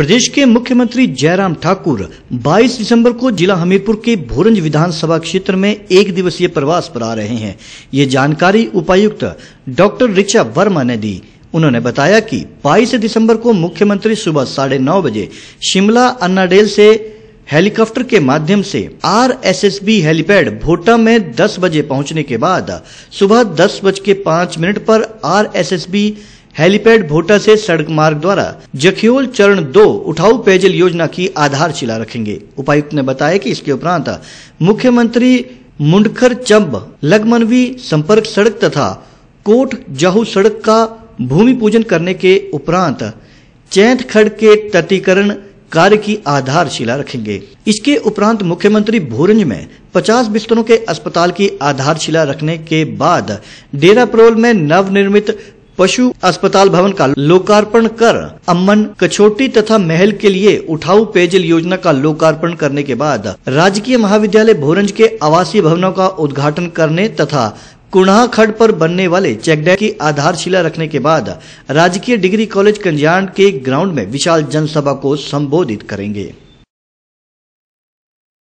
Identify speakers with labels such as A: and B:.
A: प्रदेश के मुख्यमंत्री जयराम ठाकुर 22 दिसंबर को जिला हमीरपुर के भोरंज विधानसभा क्षेत्र में एक दिवसीय प्रवास पर आ रहे हैं ये जानकारी उपायुक्त डॉक्टर ऋचा वर्मा ने दी उन्होंने बताया कि 22 दिसंबर को मुख्यमंत्री सुबह साढ़े नौ बजे शिमला अन्नाडेल से हेलीकॉप्टर के माध्यम से आरएसएसबी हेलीपैड भोटा में 10 बजे पहुंचने के बाद सुबह दस बज के पांच मिनट पर आरएसएसबी एस हेलीपैड भोटा से सड़क मार्ग द्वारा जखियोल चरण दो उठाऊ पेयजल योजना की आधारशिला रखेंगे उपायुक्त ने बताया कि इसके उपरांत मुख्यमंत्री मुंडखर चंब लगमनवी संपर्क सड़क तथा कोट जाहू सड़क का भूमि पूजन करने के उपरांत चैंत खड़ के तटीकरण कार्य की आधारशिला रखेंगे इसके उपरांत मुख्यमंत्री भोरंज में 50 बिस्तरों के अस्पताल की आधारशिला रखने के बाद डेरा प्रोल में नवनिर्मित पशु अस्पताल भवन का लोकार्पण कर अमन कछोटी तथा महल के लिए उठाऊ पेयजल योजना का लोकार्पण करने के बाद राजकीय महाविद्यालय भोरंज के आवासीय भवनों का उद्घाटन करने तथा कुणाह खड पर बनने वाले चेकडैम की आधारशिला रखने के बाद राजकीय डिग्री कॉलेज कंजान के ग्राउंड में विशाल जनसभा को संबोधित करेंगे